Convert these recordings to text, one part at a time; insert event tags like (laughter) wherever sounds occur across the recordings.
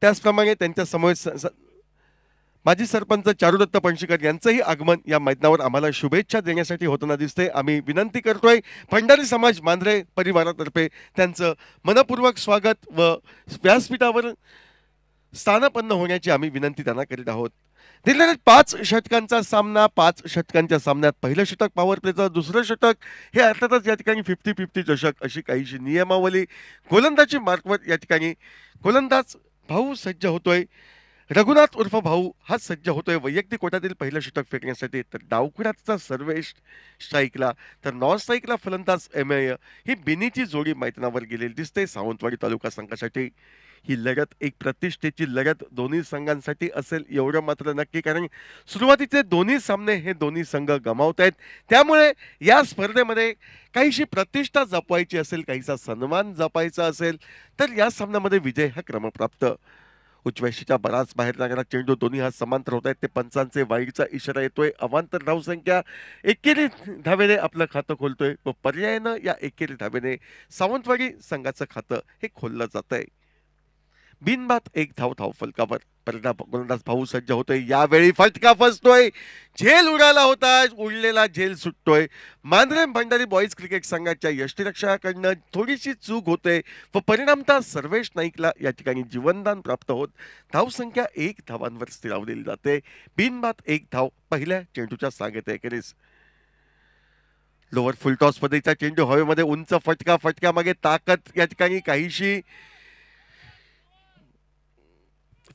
त्याचप्रमाणे त्यांच्या समोर माजी सरपंच चारुदत्त पणशीकर यांचंही आगमन या मैदानावर आम्हाला शुभेच्छा देण्यासाठी होताना दिसते आम्ही विनंती करतोय भंडारी समाज मांद्रे परिवारातर्फे त्यांचं मनपूर्वक स्वागत व व्यासपीठावर स्थानपन्न होण्याची आम्ही विनंती त्यांना करीत आहोत दिलेल्या पाच षटकांचा सामना पाच षटकांच्या सामन्यात पहिलं षटक पॉवर प्लेचं दुसरं षटक हे अर्थातच या ठिकाणी फिफ्टी फिफ्टी चषक अशी काहीशी नियमावली गोलंदाजी मार्कवर या ठिकाणी गोलंदाज भाऊ सज्ज होतोय रघुनाथ उर्फ भाऊ हा सज्ज होतोय वैयक्तिक कोटातील पहिलं शतक फेकण्यासाठी तर डावखुराचा सर्वेश स्ट्राईकला तर नॉन स्ट्राईकला फलंदाज एमएय ही बिनीची जोडी मैदानावर गेलेली दिसते सावंतवाडी तालुका संघासाठी ही लढत एक प्रतिष्ठेची लढत दोन्ही संघांसाठी असेल एवढं मात्र नक्की कारण सुरुवातीचे दोन्ही सामने हे दोन्ही संघ गमावत आहेत त्यामुळे या स्पर्धेमध्ये काहीशी प्रतिष्ठा जपवायची असेल काहीसा सन्मान जपायचा असेल तर या सामन्यामध्ये विजय हा क्रमप्राप्त उच्चवेशीच्या बराच बाहेर लागणारा चेंडू दोन्ही हा समांतर होत आहेत ते पंचांचे वाईचा इशारा येतोय अवांतर धावसंख्या एकेरी धावेने आपलं खातं खोलतोय व पर्यायानं या एकेरी धावेने सावंतवाडी संघाचं खातं हे खोललं जात आहे बिनबाद एक धाव धाव फलकावर परिणाम गोलंदाज भाऊ सज्ज होतोय यावेळी फटका फसतोय झेल उडाला होता उडलेला झेल सुटतोय मांजरेम भंडारी बॉईज क्रिकेट संघाच्या यष्टीरक्षकाकडनं थोडीशी चूक होते व परिणामतः सर्वेश नाईकला या ठिकाणी जीवनदान प्राप्त होत धाव संख्या एक धावांवर स्थिरावलेली जाते बिनबाद एक धाव पहिल्या चेंडूच्या सांगत अखेरीस लोअर फुलटॉस पद्धतीचा चेंडू हवेमध्ये उंच फटका फटक्यामागे ताकद या ठिकाणी काहीशी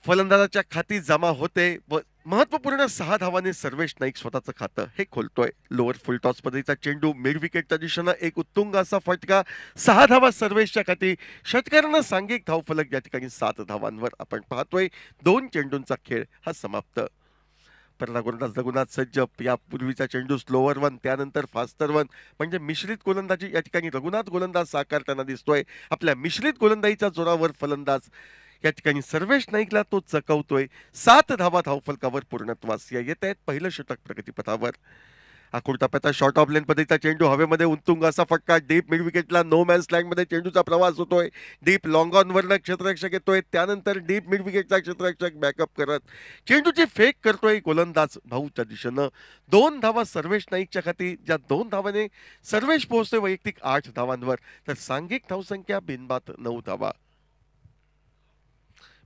फलंदाजाच्या खाती जमा होते व महत्वपूर्ण सहा धावाने सर्वेश नाईक स्वतःचं खातं हे खोलतोय लोअर फुलटॉस पद्धतीचा चेंडू मिड विकेटच्या दिशेनं एक उत्तुंग असा फटका सहा धावा सर्वेशच्या खाती षटकारांना सांघिक धावफलक या ठिकाणी सात धावांवर आपण पाहतोय दोन चेंडूंचा खेळ हा समाप्त परला गोलंदाज रघुनाथ सज्ज यापूर्वीचा चेंडू स्लोअर वन त्यानंतर फास्टर वन म्हणजे मिश्रित गोलंदाजी या ठिकाणी रघुनाथ गोलंदाज साकारताना दिसतोय आपल्या मिश्रित गोलंदाजीच्या जोरावर फलंदाज या ठिकाणी सर्वेश नाईकला तो चकवतोय सात धावा धावफलकावर पूर्णत्वास या येत आहेत पहिलं षटक प्रगतीपथावर आखूड टप्प्याचा शॉर्ट ऑफ लेन पद्धतीचा चेंडू हवेमध्ये उंतुंग असा फटका डीप मिड विकेटला नो मॅन मध्ये चेंडूचा प्रवास होतोय डीप लॉंग ऑनवरनं क्षेत्ररक्षक येतोय त्यानंतर डीप मिड विकेटचा क्षेत्ररक्षक बॅकअप करत चेंडूची फेक करतोय गोलंदाज भाऊच्या दिशेनं दोन धावा सर्वेश नाईकच्या खाती ज्या दोन धावाने सर्वेश पोहोचतोय वैयक्तिक आठ धावांवर तर सांघिक धावसंख्या बिनबात नऊ धावा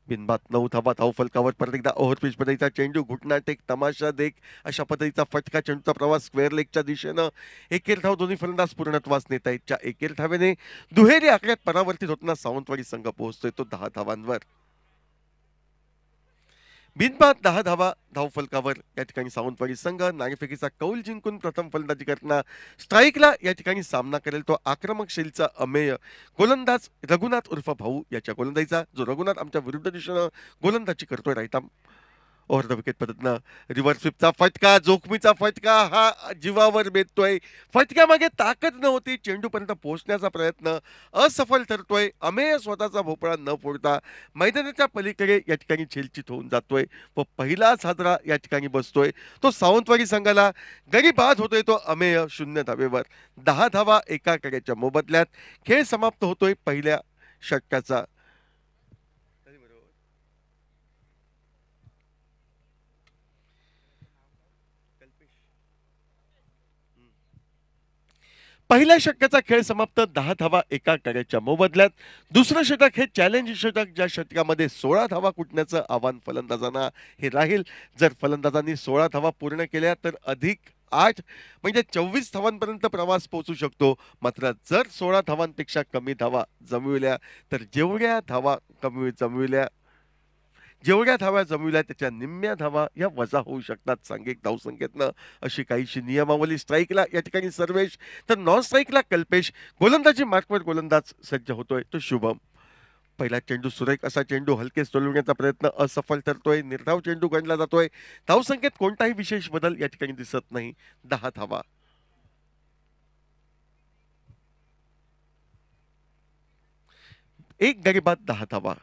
बिनबात नऊ धावा धाव फलकावर परत एकदा ओव्हरपीच पद्धतीचा चेंडू घुटना टेक तमाशा देख अशा पद्धतीचा फटका चेंडूचा प्रवास स्क्वेअर लेगच्या दिशेनं एकेर धाव दोन्ही फलंदाज पूर्णत्वास नेता आहेत एकेर धावेने दुहेरी आकड्यात परावर्तित होताना सावंतवाडी संघ पोहोचतोय तो दहा धावांवर बिनबाद दहा धावा फलकावर या ठिकाणी सावंतवाडी संघ नाणेफेकीचा कौल जिंकून प्रथम फलंदाजी करताना स्ट्राईकला या ठिकाणी सामना करेल तो आक्रमक शैलीचा अमेय गोलंदाज रघुनाथ उर्फ भाऊ याच्या गोलंदाजीचा जो रघुनाथ आमच्या विरुद्ध दिशेनं गोलंदाजी करतोय right arm over the wicket reverse स्विपचा फटका जोखमीचा फटका हा जीवावर बेततोय फटक्यामागे ताकद नव्हती चेंडूपर्यंत पोहोचण्याचा प्रयत्न असफल ठरतोय अमेय स्वतःचा भोपळा न फोडता मैदानाच्या पलीकडे या ठिकाणी झेलचित होऊन जातोय व पहिला साजरा या ठिकाणी बसतोय तो सावंतवाडी संघाला गरी बाद होतोय तो अमेय शून्य धावेवर दहा धावा एका कड्याच्या मोबदल्यात खेळ समाप्त होतोय पहिल्या षटकाचा पहिल्या षटकाचा खेळ समाप्त दहा धावा एका कड्याच्या मोबदल्यात दुसरं षटक हे चॅलेंज षटक ज्या षटकामध्ये सोळा धावा कुठण्याचं आव्हान फलंदाजांना हे राहील जर फलंदाजांनी सोळा धावा पूर्ण केल्या तर अधिक आठ म्हणजे चोवीस धावांपर्यंत प्रवास पोहोचू शकतो मात्र जर सोळा धावांपेक्षा कमी धावा जमविल्या तर जेवढ्या धावा कमी जमविल्या जेवढ्या धावा जमविल्या त्याच्या निम्म्या धावा या वजा होऊ शकतात सांघिक धावसंख्येतनं अशी काहीशी नियमावली स्ट्राईकला या ठिकाणी सर्वेश तर नॉन स्ट्राईकला कल्पेश गोलंदाजी मार्कवर गोलंदाज सज्ज होतोय तो शुभम पहिला चेंडू सुरेख असा चेंडू हलके सोलवण्याचा प्रयत्न असफल ठरतोय निर्धाव चेंडू गणला जातोय धावसंख्येत कोणताही विशेष बदल या ठिकाणी दिसत नाही दहा धावा एक गरीबात दहा धावा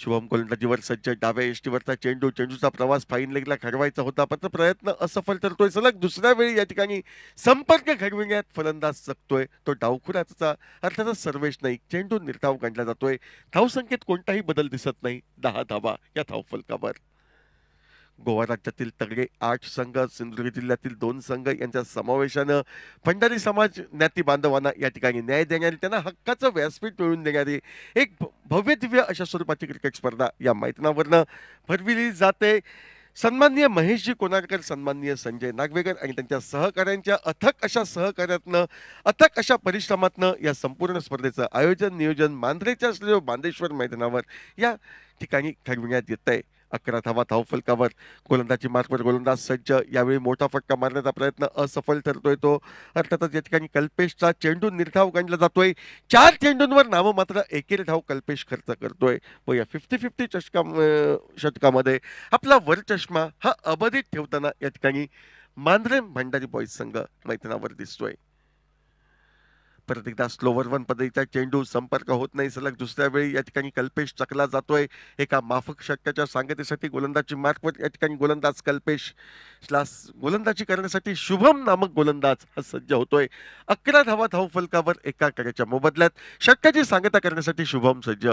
शुभम गोलंदाजीवर सज्ज डाव्या एष्टीवरचा चेंडू चेंडूचा प्रवास फाईन लेगला घडवायचा होता मात्र प्रयत्न असफल ठरतोय सलग दुसऱ्या वेळी या ठिकाणी संपर्क घडविण्यात फलंदाज जगतोय तो डावखुराचा अर्थातच सर्वेश नाही चेंडू निर्धाव काढला जातोय धावसंख्येत कोणताही बदल दिसत नाही दहा धावा या धावफलकावर गोवा राज्यातील तगडे आठ संघ सिंधुदुर्ग जिल्ह्यातील दोन संघ यांच्या समावेशानं भंडारी समाज ज्ञाती बांधवांना या ठिकाणी न्याय देणारी त्यांना हक्काचं व्यासपीठ मिळवून देणारी एक भव्य दिव्य अशा स्वरूपाची क्रिकेट स्पर्धा या मैदानावरनं भरविली जाते सन्माननीय महेशजी कोनाडकर सन्माननीय संजय नागवेकर आणि त्यांच्या सहकाऱ्यांच्या अथक अशा सहकार्यातनं अथक अशा परिश्रमातनं या संपूर्ण स्पर्धेचं आयोजन नियोजन मांद्रेच्या असलेल्या बांदेश्वर मैदानावर या ठिकाणी ठरविण्यात येत आहे अकरा धावा धावफलकावर फलकावर गोलंदाजी मार्गवर गोलंदाज सज्ज यावेळी मोठा फटका मारण्याचा प्रयत्न असफल ठरतोय तो अर्थातच या ठिकाणी कल्पेशचा चेंडू निर्धाव गणला जातोय चार चेंडूंवर नाव मात्र एकेरी धाव कल्पेश खर्च करतोय व या फिफ्टी फिफ्टी चषका शतकामध्ये आपला वरचष्मा हा अबाधित ठेवताना या ठिकाणी मांद्रेम भंडारी बॉईज संघ मैदानावर दिसतोय परत एकदा स्लोवर वन पद्धतीचा चेंडू संपर्क होत नाही सलग दुसऱ्या वेळी या ठिकाणी कल्पेश चकला जातोय एका माफक शक्याच्या सांगतेसाठी गोलंदाजी मार्कवर या ठिकाणी गोलंदाज कल्पेश गोलंदाजी करण्यासाठी शुभम नामक गोलंदाज हा सज्ज होतोय अकरा धावा धाव फलकावर एका कड्याच्या मोबदल्यात शक्याची सांगता करण्यासाठी शुभम सज्ज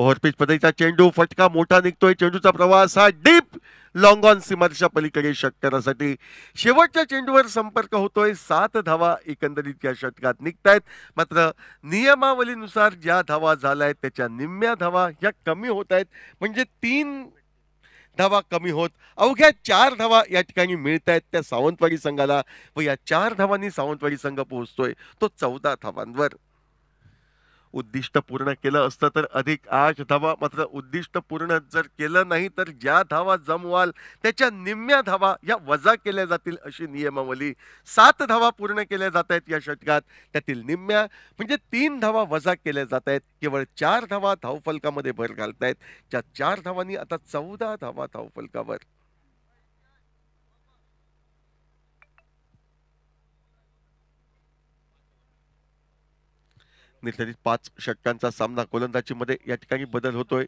ओव्हरपीच पद्धतीचा चेंडू फटका मोठा निघतोय चेंडूचा प्रवास हा डीप लॉंग ऑन सीमारेषा पलीकडे षटकारासाठी शेवटच्या चेंडूवर संपर्क होतोय सात धावा एकंदरीत या षटकात निघतायत मात्र नियमावलीनुसार ज्या धावा झाल्या आहेत त्याच्या निम्म्या धावा ह्या कमी होत आहेत म्हणजे तीन धावा कमी होत अवघ्या चार धावा या ठिकाणी मिळत आहेत त्या सावंतवाडी संघाला व या चार धावांनी सावंतवाडी संघ पोहोचतोय तो चौदा धावांवर उद्दिष्ट पूर्ण केलं असतं तर अधिक आठ धावा मात्र उद्दिष्ट पूर्ण जर केलं नाही तर ज्या धावा जमवाल त्याच्या निम्म्या धावा या वजा केल्या जातील अशी नियमावली सात धावा पूर्ण केल्या जात आहेत या षटकात त्यातील निम्म्या म्हणजे तीन धावा वजा केल्या जात आहेत केवळ चार धावा धावफलकामध्ये भर घालतायत ज्या चार धावांनी आता चौदा धावा धावफलकावर निर्धारित पाच षटकांचा सामना मध्ये या ठिकाणी बदल होतोय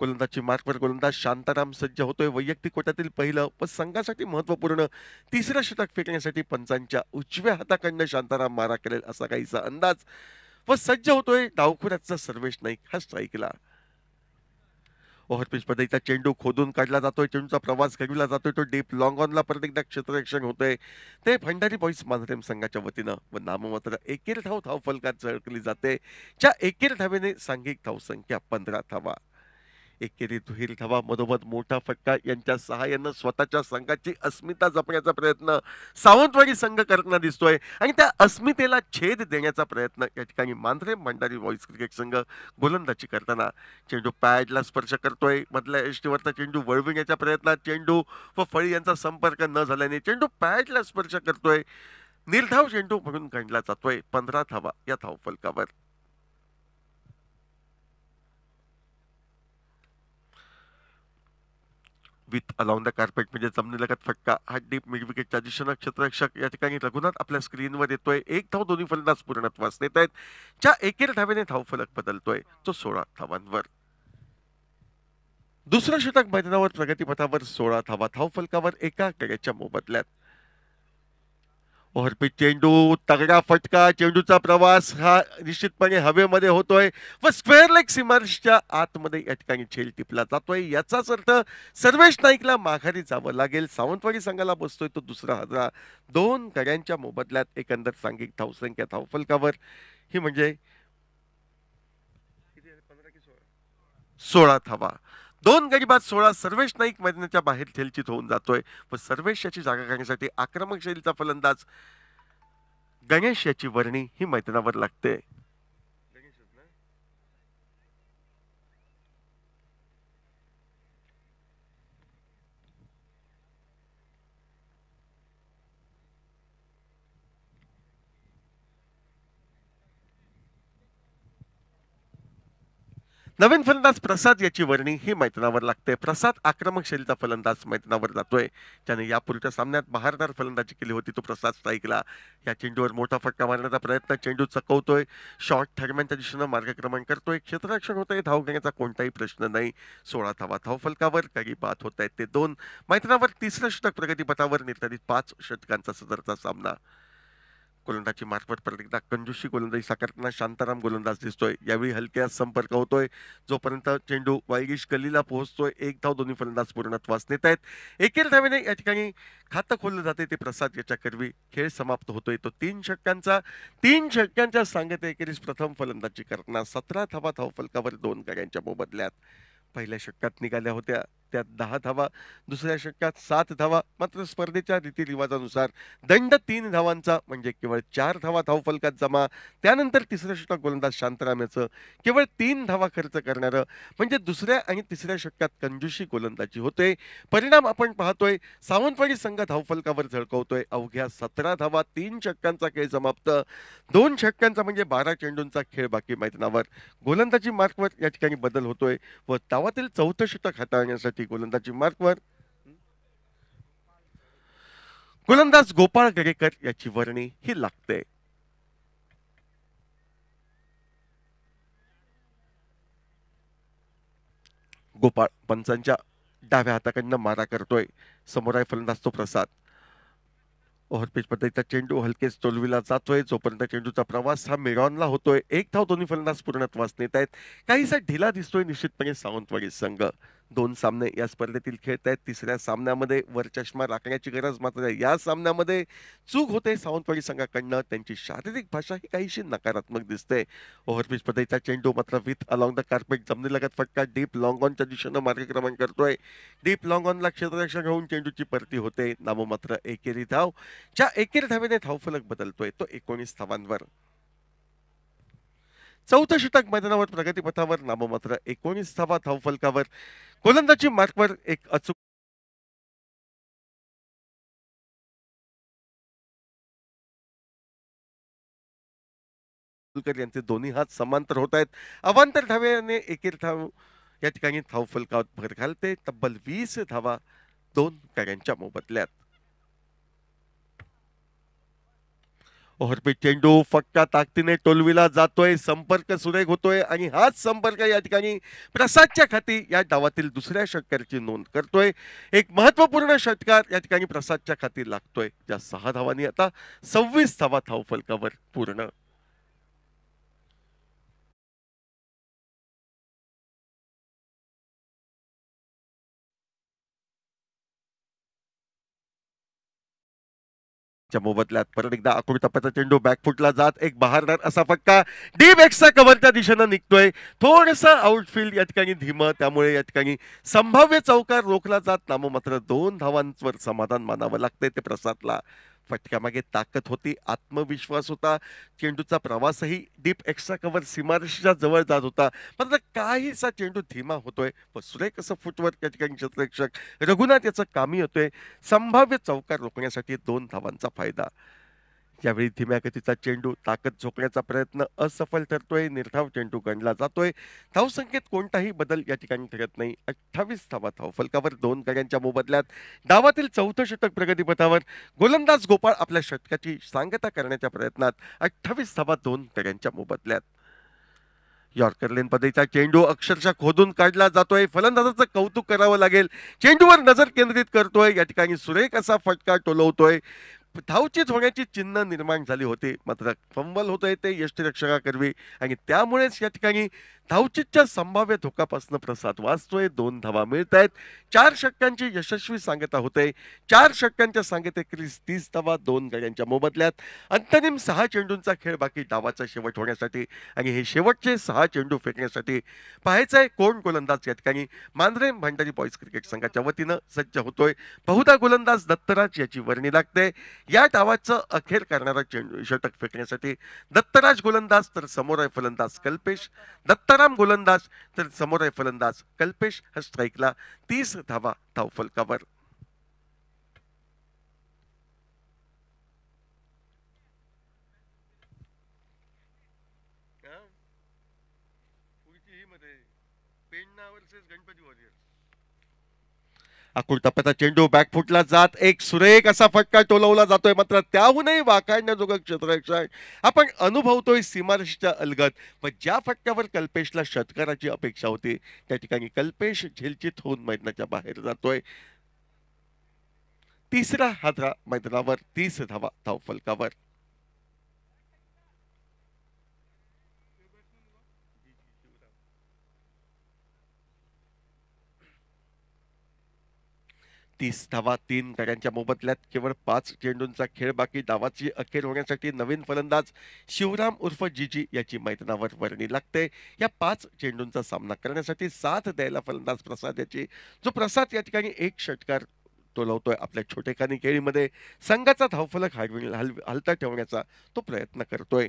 गोलंदाजी मार्कवर गोलंदाज शांताराम सज्ज होतोय वैयक्तिक कोटातील पहिलं व संघासाठी महत्वपूर्ण तिसरं षटक फेकण्यासाठी पंचांच्या उजव्या हाताकडनं शांताराम मारा करेल असा काहीसा अंदाज व सज्ज होतोय डावखुऱ्याचा सर्वेश नाईक हा स्ट्राईकला ओव्हरपिच पद्धतीचा चेंडू खोदून काढला जातोय चेंडूचा प्रवास घडविला जातोय तो डीप लॉंग ऑनला परत एकदा क्षेत्ररक्षण होतंय ते भंडारी बॉईज मानरेम संघाच्या वतीनं व नाममात्र एकेर धाव धाव फलकात झळकली जाते ज्या एकेर धावेने सांघिक संख्या पंधरा धावा एकेरी दुहेरी धावा मधोमध मोठा फटका यांच्या सहाय्यानं स्वतःच्या संघाची अस्मिता जपण्याचा प्रयत्न सावंतवाडी संघ करताना दिसतोय आणि त्या अस्मितेला छेद देण्याचा प्रयत्न या ठिकाणी मांद्रे मंडारी बॉईज क्रिकेट संघ गोलंदाजी करताना चेंडू पॅडला स्पर्श करतोय मधल्या एष्टीवरचा चेंडू वळविण्याच्या प्रयत्नात चेंडू व फळी यांचा संपर्क न झाल्याने चेंडू पॅडला स्पर्श करतोय निर्धाव चेंडू म्हणून गणला जातोय पंधरा धावा या फलकावर विथ अलॉंग द कार्पेट म्हणजे जमिनीलगत फटका हा डीप मिड दिशेनं क्षेत्ररक्षक या ठिकाणी रघुनाथ आपल्या स्क्रीनवर येतोय एक धाव दोन्ही फलंदाज पूर्णत्वास नेत आहेत ज्या एकेर धावेने धाव फलक बदलतोय तो सोळा धावांवर दुसरं शतक मैदानावर प्रगतीपथावर सोळा धावा धाव फलकावर एका कड्याच्या मोबदल्यात ऑर्बिट चेंडू तगडा फटका चेंडूचा प्रवास हा निश्चितपणे हवेमध्ये होतोय व स्क्वेअर लेग सिमर्सच्या आतमध्ये या ठिकाणी झेल टिपला जातोय याचाच अर्थ सर्वेश नाईकला माघारी जावं लागेल सावंतवाडी संघाला बसतोय तो दुसरा हजारा दोन गड्यांच्या मोबदल्यात एकंदर सांघिक धावसंख्या धावफलकावर ही म्हणजे सोळा थवा दोन गजिबात सोळा सर्वेश नाईक मैदानाच्या बाहेर थेलचित होऊन जातोय व सर्वेश याची जागा करण्यासाठी आक्रमक शैलीचा फलंदाज गणेश याची वर्णी ही मैदानावर लागते नवीन फलंदाज प्रसाद याची वर्णी ही मैदानावर लागते प्रसाद आक्रमक शैलीचा फलंदाज मैदानावर जातोय त्याने यापूर्वीच्या सामन्यात बहारदार फलंदाजी केली होती तो प्रसाद स्ट्राईकला या चेंडूवर मोठा फटका मारण्याचा प्रयत्न चेंडू चकवतोय शॉर्ट ठरम्यांच्या दिशेनं मार्गक्रमण करतोय क्षेत्ररक्षण होतंय धाव घेण्याचा कोणताही प्रश्न नाही सोळा धावा धाव फलकावर काही बात होत आहेत ते दोन मैदानावर तिसऱ्या शतक प्रगतीपथावर निर्धारित पाच षटकांचा सदरचा सामना गोलंदाजी मार्फत प्रत्येकदा कंजुशी गोलंदाजी साकारताना शांताराम गोलंदाज दिसतोय यावेळी हलक्या संपर्क होतोय जोपर्यंत चेंडू वायगीश कल्लीला पोहोचतोय एक धाव दोन्ही फलंदाज पूर्णत्वास नेत आहेत एकेर धावेने या ठिकाणी खातं खोललं जाते ते प्रसाद कर्वी खेळ समाप्त होतोय तो तीन षटकांचा तीन षटकांच्या सांगत एकेरीस प्रथम फलंदाजी करताना सतरा धावा फलकावर दोन गाड्यांच्या मोबदल्यात पहिल्या षटकात निघाल्या होत्या दहा धावा दुसऱ्या षटकात सात धावा मात्र स्पर्धेच्या रिवाजानुसार दंड तीन धावांचा म्हणजे केवळ चार धावा धावफलकात जमा त्यानंतर तिसरं षटक गोलंदाज शांतरामेचं केवळ तीन धावा खर्च करणारं म्हणजे दुसऱ्या आणि तिसऱ्या षटकात कंजुशी गोलंदाजी होते परिणाम आपण पाहतोय सावंतवाडी संघ धावफलकावर झळकवतोय अवघ्या सतरा धावा तीन षटकांचा खेळ समाप्त दोन षटकांचा म्हणजे बारा चेंडूंचा खेळ बाकी मैदानावर गोलंदाजी मार्कवर या ठिकाणी बदल होतोय व तावातील चौथं षटक हाताळण्यासाठी गोलंदाजी वर गोलंदाज गोपाळ गडेकर याची वर्णी ही लागते गोपाळ पंचांच्या डाव्या हाताकडनं मारा करतोय समोर फलंदाज तो प्रसाद पिच पद्धतीचा चेंडू हलकेच तोलविला जातोय जोपर्यंत चेंडूचा प्रवास हा मेगॉनला होतोय एक धाव दोन्ही फलंदाज पूर्णत्वास नेत आहेत काहीसा ढिला दिसतोय निश्चितपणे सावंतवाडी संघ दोन सामने या स्पर्धेतील खेळत आहेत तिसऱ्या सामन्यामध्ये वरचष्मा राखण्याची गरज मात्र या सामन्यामध्ये चूक होते सावंतवाडी संघाकडनं त्यांची शारीरिक भाषा ही काहीशी नकारात्मक दिसते ओव्हरपीच पद्धतीचा चेंडू मात्र विथ अलॉंग द कार्पेट जमिनीलगत फटका डीप लॉंग ऑनच्या दिशेनं मार्गक्रमण करतोय डीप लॉंग ऑनला क्षेत्ररक्षण घेऊन चेंडूची परती होते नामो मात्र एकेरी धाव ज्या एकेरी धावेने धावफलक बदलतोय तो एकोणीस धावांवर चौथं शतक मैदानावर प्रगतीपथावर नाममात्र एकोणीस धावा धावफलकावर गोलंदाजी मार्कवर एक अचूक यांचे दोन्ही हात समांतर होत आहेत अवांतर धाव्याने एकेर धाव या ठिकाणी धाव फलकावत भर घालते तब्बल वीस धावा दोन पॅऱ्यांच्या मोबदल्यात ओहरपी चेंडू फटका ताकदीने टोलवीला जातोय संपर्क सुरेख होतोय आणि हाच संपर्क या ठिकाणी प्रसादच्या खाती या डावातील दुसऱ्या षटकारची नोंद करतोय एक महत्वपूर्ण षटकार या ठिकाणी प्रसादच्या खाती लागतोय ज्या सहा धावांनी आता सव्वीस धावा फलकावर पूर्ण धावांच्या मोबदल्यात परत एकदा आकुड टप्प्याचा चेंडू बॅकफुटला जात एक बहारदार असा फटका डी बॅक्सचा कव्हरच्या दिशेनं निघतोय थोडंसं आउटफील्ड या ठिकाणी धीम त्यामुळे या ठिकाणी संभाव्य चौकार रोखला जात नामो मात्र दोन धावांवर समाधान मानावं लागतंय ते प्रसादला फटक्यामागे ताकद होती आत्मविश्वास होता चेंडूचा प्रवासही डीप एक्स्ट्रा कव्हर सीमारेषेच्या जवळ जात होता मात्र काहीसा चेंडू धीमा होतोय व सुरेख असं फुटवर या ठिकाणी क्षेत्ररक्षक रघुनाथ याचं कामी होतोय संभाव्य चौकार रोखण्यासाठी दोन धावांचा फायदा यावेळी धीम्या गतीचा चेंडू ताकद झोकण्याचा प्रयत्न असफल ठरतोय निर्धाव चेंडू गणला जातोय धाव संख्येत कोणताही बदल या ठिकाणी ठरत नाही अठ्ठावीस धावा धाव फलकावर दोन गड्यांच्या मोबदल्यात डावातील चौथं शतक प्रगतीपथावर गोलंदाज गोपाळ आपल्या षटकाची सांगता करण्याच्या प्रयत्नात अठ्ठावीस धावा दोन गड्यांच्या मोबदल्यात यॉर्कर लेन पदेचा चेंडू अक्षरशः खोदून काढला जातोय फलंदाजाचं कौतुक करावं लागेल चेंडूवर नजर केंद्रित करतोय या ठिकाणी सुरेख असा फटका टोलवतोय धावचीच होण्याची चिन्ह निर्माण झाली होती मात्र फंबल होत आहे ते यष्टीरक्षकाकरवी आणि त्यामुळेच या ठिकाणी धावचितच्या संभाव्य धोकापासून प्रसाद वाचतोय दोन धावा मिळत आहेत चार षटकांची यशस्वी सांगता होते चार षटकांच्या सांगते क्रिस तीस धावा दोन गड्यांच्या मोबदल्यात अंतरिम सहा चेंडूंचा खेळ बाकी डावाचा शेवट होण्यासाठी आणि हे शेवटचे सहा चेंडू फेकण्यासाठी पाहायचं आहे कोण गोलंदाज या ठिकाणी मांद्रे भंडारी बॉईज क्रिकेट संघाच्या वतीनं सज्ज होतोय बहुधा गोलंदाज दत्तराज याची वर्णी लागते या डावाचं अखेर करणारा चेंडू षटक फेकण्यासाठी दत्तराज गोलंदाज तर समोर आहे फलंदाज कल्पेश दत्त तुकाराम गोलंदाज तर समोर आहे फलंदाज कल्पेश हा स्ट्राईकला तीस धावा धावफलकावर गणपती वॉरियर्स आकुल टप्प्याचा चेंडू बॅकफुटला जात एक सुरेख असा फटका टोलवला जातोय मात्र त्याहूनही वाकाडण्याजोगं क्षेत्ररक्षण आपण अनुभवतोय सीमारेषेच्या अलगत व ज्या फटक्यावर कल्पेशला शतकाराची अपेक्षा होती त्या ठिकाणी कल्पेश झेलचित होऊन मैदानाच्या बाहेर जातोय तिसरा हादरा मैदानावर तीस धावा फलकावर तीस धावा तीन गड्यांच्या मोबदल्यात केवळ पाच चेंडूंचा खेळ बाकी धावाची अखेर होण्यासाठी नवीन फलंदाज शिवराम उर्फ जीजी याची मैदानावर वर्णी लागते या पाच चेंडूंचा सामना करण्यासाठी साथ द्यायला फलंदाज प्रसाद याची जो प्रसाद या ठिकाणी एक षटकार तो लावतोय आपल्या छोटेखानी खेळीमध्ये संघाचा धावफलक हलविण हल हलता ठेवण्याचा तो प्रयत्न करतोय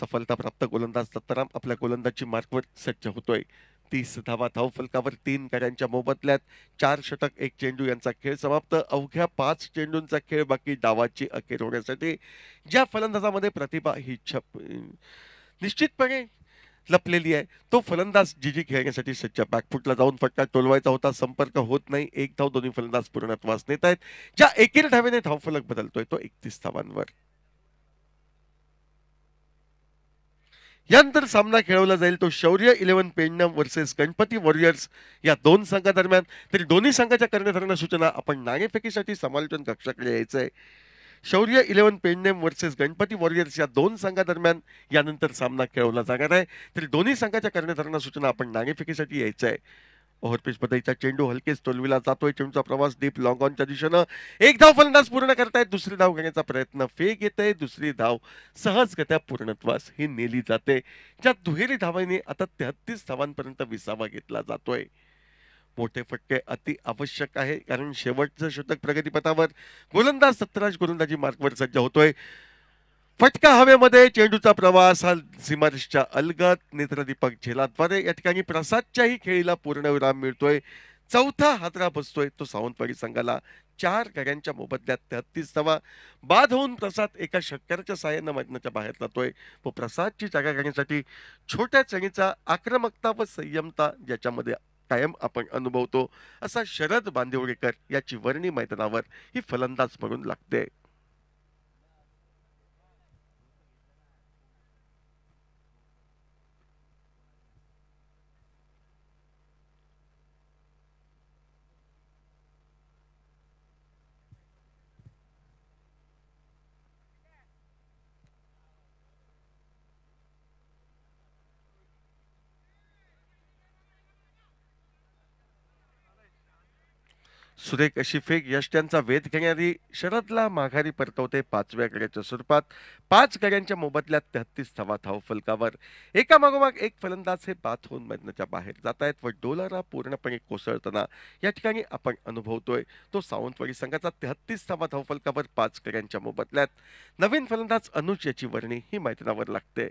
सफलता प्राप्त गोलंदाज दत्ताराम आपल्या गोलंदाजी मार्कवर सज्ज होतोय तीस धावा धावफलकावर तीन गाड्यांच्या मोबदल्यात चार षटक एक चेंडू यांचा खेळ समाप्त अवघ्या पाच चेंडूंचा खेळ बाकी डावाची अखेर होण्यासाठी ज्या फलंदाजामध्ये प्रतिभा ही छप निश्चितपणे लपलेली आहे तो फलंदाज जी जी खेळण्यासाठी सज्ज बॅकफुटला जाऊन फटका टोलवायचा होता संपर्क होत नाही एक धाव दोन्ही फलंदाज पूर्णत्वास नेत आहेत ज्या एकेरी धावेने धावफलक बदलतोय तो एकतीस धावांवर यानंतर सामना खेळवला जाईल तो Shaurya eleven Pendam versus Ganapati warriors या दोन संघादरम्यान तरी दोन्ही संघाच्या कर्णधारांना सूचना आपण नाणेफेकीसाठी समालोचन कक्षाकडे यायचं आहे Shaurya eleven Pendam versus Ganapati warriors या दोन संघादरम्यान यानंतर सामना खेळवला जाणार आहे तरी दोन्ही संघाच्या कर्णधारांना सूचना आपण नाणेफेकीसाठी यायचं आहे ओव्हरपीच पदईचा चेंडू हलकेच तोलविला जातोय चेंडूचा प्रवास डीप लॉंग ऑनच्या दिशेनं एक धाव फलंदाज पूर्ण करतायत दुसरी धाव घेण्याचा प्रयत्न फेक येत दुसरी धाव सहजगत्या पूर्णत्वास ही नेली जाते ज्या दुहेरी धावाने आता तेहत्तीस धावांपर्यंत विसावा घेतला जातोय मोठे फटके अति आवश्यक आहे कारण शेवटचं शतक प्रगतीपथावर गोलंदाज सत्तराज गोलंदाजी मार्गवर सज्ज होतोय फटका हवेमध्ये चेंडूचा प्रवास हा सीमारेषच्या अलगत नेत्रदीपक झेलाद्वारे या ठिकाणी प्रसादच्याही खेळीला पूर्णविराम मिळतोय चौथा हातरा बसतोय तो सावंतवाडी संघाला चार गड्यांच्या मोबदल्यात तेहत्तीस धावा बाद होऊन प्रसाद एका षटकाराच्या साह्यानं मैदानाच्या बाहेर जातोय व प्रसादची जागा घेण्यासाठी छोट्या चणीचा आक्रमकता व संयमता ज्याच्यामध्ये कायम आपण अनुभवतो असा शरद बांदिवडेकर याची वर्णी मैदानावर ही फलंदाज म्हणून लागते सुरेख अशी फेक यश त्यांचा वेध घेणारी शरदला माघारी परतवते पाचव्या गड्याच्या स्वरूपात पाच गड्यांच्या मोबदल्यात तेहत्तीस धावा धाव फलकावर एका मागोमाग एक फलंदाज हे बात होऊन मैदानाच्या बाहेर जात आहेत व डोलारा पूर्णपणे कोसळताना या ठिकाणी आपण अनुभवतोय तो सावंतवाडी संघाचा तेहत्तीस धावा धाव फलकावर पाच गड्यांच्या मोबदल्यात नवीन फलंदाज अनुज याची वर्णी ही मैदानावर लागते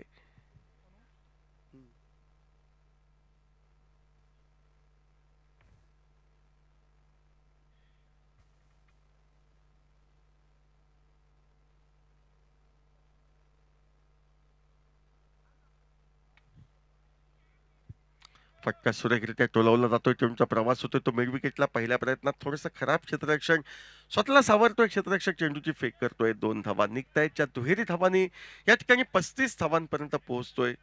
फटका सुरेखरित्या टोलवला जातोय चेंडूचा प्रवास होतोय तो मिड विकेटला पहिल्या प्रयत्नात थोडासा खराब क्षेत्ररक्षण स्वतःला सावरतोय क्षेत्ररक्षक चेंडूची फेक करतोय दोन धावा निघतायत ज्या दुहेरी धावानी या ठिकाणी पस्तीस धावांपर्यंत पोहोचतोय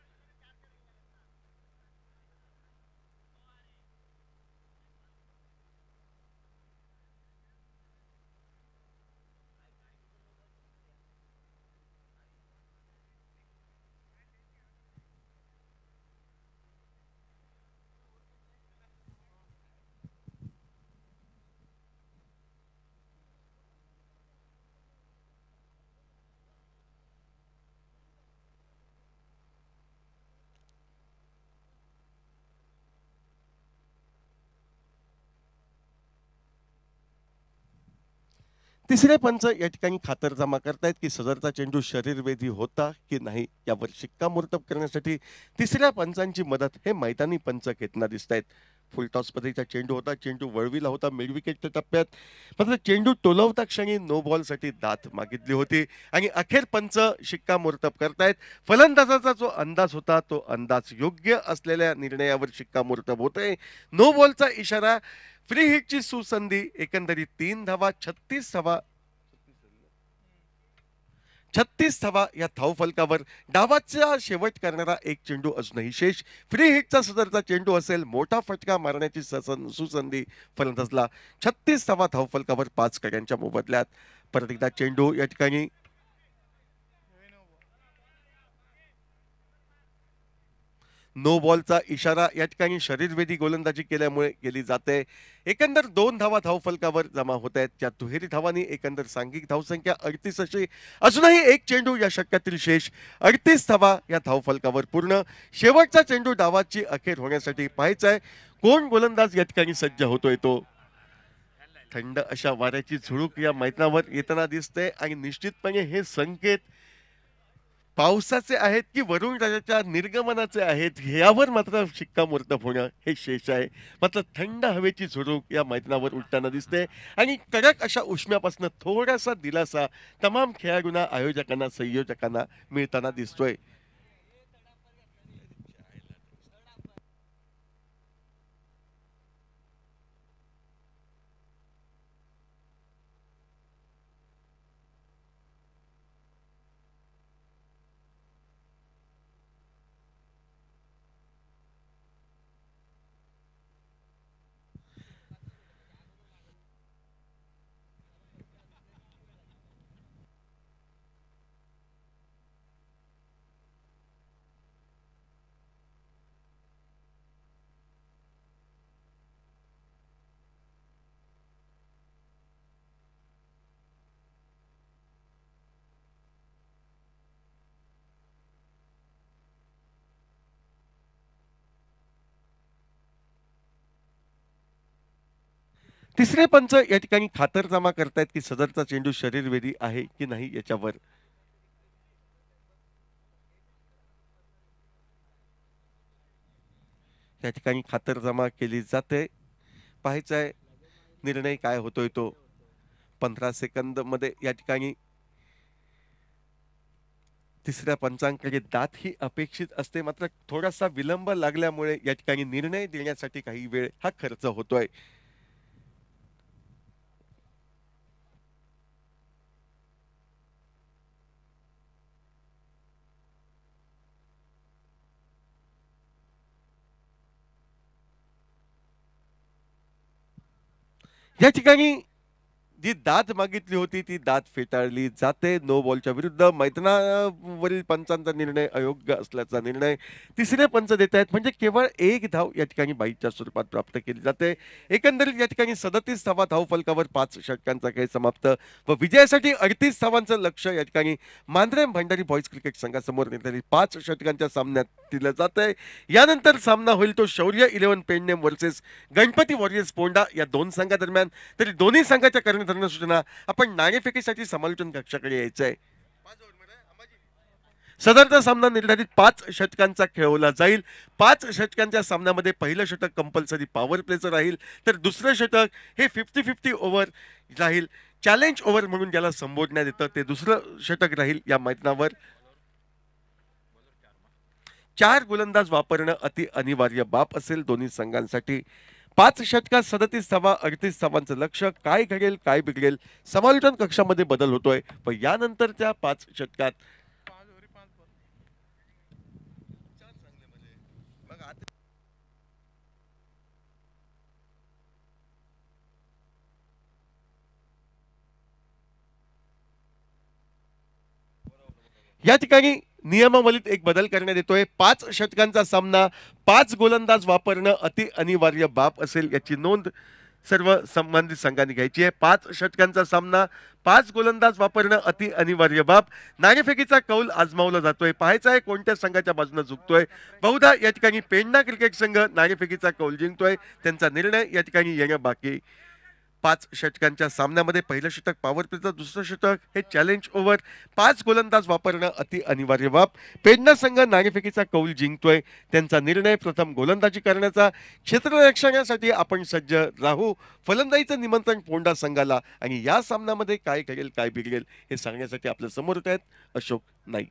तिसरे पंच या ठिकाणी खातरजमा करतायत की सदरचा चेंडू शरीरवेधी होता की नाही यावर शिक्कामोर्तब करण्यासाठी तिसऱ्या पंचांची मदत हे मैदानी पंच घेतना दिसत आहेत फुलटॉस पद्धतीचा चेंडू होता चेंडू वळविला होता मिडविकेटच्या टप्प्यात मात्र चेंडू टोलवता क्षणी नो बॉलसाठी दात मागितली होती आणि अखेर पंच शिक्कामोर्तब करतायत फलंदाजाचा जो अंदाज होता तो अंदाज योग्य असलेल्या निर्णयावर शिक्कामोर्तब होत आहे नो बॉलचा इशारा फ्री हिटची सुसंधी एकंदरीत तीन धावा छत्तीस धावा छत्तीस धावा या धाव डावाचा शेवट करणारा एक चेंडू अजूनही शेष फ्री हिटचा सदरचा चेंडू असेल मोठा फटका मारण्याची ससन सुसंधी फलंदाजला छत्तीस धावा धाव पाच कड्यांच्या मोबदल्यात परत एकदा चेंडू या ठिकाणी नो बॉलचा इशारा या ठिकाणी शरीरवेधी गोलंदाजी केल्यामुळे केली जाते एकंदर दोन धावा धावफलकावर जमा होत आहेत त्या दुहेरी धावांनी एकंदर सांघिक धावसंख्या अडतीस अशी अजूनही एक चेंडू या शक्यातील शेष अडतीस धावा या धावफलकावर पूर्ण शेवटचा चेंडू धावाची अखेर होण्यासाठी पाहायचा आहे कोण गोलंदाज या ठिकाणी सज्ज होतोय तो थंड अशा वाऱ्याची झुळूक या मैदानावर येताना दिसते आणि निश्चितपणे हे संकेत पावसाचे आहेत की वरुण राजाच्या निर्गमनाचे आहेत यावर मात्र शिक्कामोर्तब होणं हे शेष आहे मात्र थंड हवेची झुडूक या मैदानावर उठताना दिसते आणि कडक अशा उष्म्यापासून थोडासा दिलासा तमाम खेळाडूंना आयोजकांना संयोजकांना मिळताना दिसतोय तिसरे पंच या ठिकाणी खातरजमा करतायत की सदरचा चेंडू शरीरवेदी आहे की नाही याच्यावर या ठिकाणी खातरजमा केली जाते पाहायचं आहे निर्णय काय होतोय तो पंधरा सेकंद मध्ये या ठिकाणी तिसऱ्या पंचांकडे दात ही अपेक्षित असते मात्र थोडासा विलंब लागल्यामुळे या ठिकाणी निर्णय देण्यासाठी काही वेळ हा खर्च होतोय या ठिकाणी जी दात मागितली होती ती दात फेटाळली जाते नो बॉलच्या विरुद्ध मैदानावरील पंचांचा निर्णय अयोग्य असल्याचा निर्णय तिसरे पंच देत आहेत म्हणजे केवळ एक धाव या ठिकाणी बाईच्या स्वरूपात प्राप्त केली जाते एकंदरीत या ठिकाणी सदतीस धावा धाव फलकावर पाच षटकांचा खेळ समाप्त व विजयासाठी अडतीस धावांचं लक्ष या ठिकाणी मांद्रे भंडारी बॉईज क्रिकेट संघासमोर निर्धारित पाच षटकांच्या सामन्यात दिलं जात आहे यानंतर सामना होईल तो Shaurya eleven Pendem versus Ganapati warriors Ponda या दोन संघादरम्यान तरी दोन्ही संघाच्या कर्णधार साधारण सूचना आपण नाणेफेकीसाठी समालोचन कक्षाकडे यायचं आहे सदरचा सामना निर्धारित पाच षटकांचा खेळवला जाईल पाच षटकांच्या सामन्यामध्ये पहिलं षटक कंपल्सरी पॉवर प्लेचं राहील तर दुसरं षटक हे फिफ्टी फिफ्टी ओव्हर राहील चॅलेंज ओव्हर म्हणून ज्याला संबोधण्यात येतं ते दुसरं षटक राहील या मैदानावर चार गोलंदाज वापरणं अति अनिवार्य बाप असेल दोन्ही संघांसाठी पाच षटकात सदतीस धावा अडतीस धावांचं लक्ष काय घडेल काय बिघडेल समालोचन कक्षामध्ये बदल होतोय पण यानंतरच्या पाच षटकात या ठिकाणी नियमावलीत एक बदल करण्यात येतोय पाच षटकांचा सामना पाच गोलंदाज वापरणं अति अनिवार्य बाब असेल याची नोंद सर्व संबंधित संघाने घ्यायची आहे पाच षटकांचा सामना पाच गोलंदाज वापरणं अति अनिवार्य बाब नाणेफेकीचा कौल आजमावला जातोय पाहायचा आहे कोणत्या संघाच्या बाजूने झुकतोय बहुधा या ठिकाणी पेडणा क्रिकेट संघ नाणेफेकीचा कौल जिंकतोय त्यांचा निर्णय या ठिकाणी येणं बाकी पाच षटकांच्या सामन्यामध्ये पहिलं षटक पॉवर प्लेचं दुसरं षटक हे चॅलेंज ओव्हर पाच गोलंदाज वापरणं अति अनिवार्य बाब पेडणा संघ नाणेफेकीचा कौल जिंकतोय त्यांचा निर्णय प्रथम गोलंदाजी करण्याचा क्षेत्ररक्षणासाठी आपण सज्ज राहू फलंदाजीचं निमंत्रण पोंडा संघाला आणि या सामन्यामध्ये काय करेल काय बिघडेल हे सांगण्यासाठी आपल्या समोर आहेत अशोक नाईक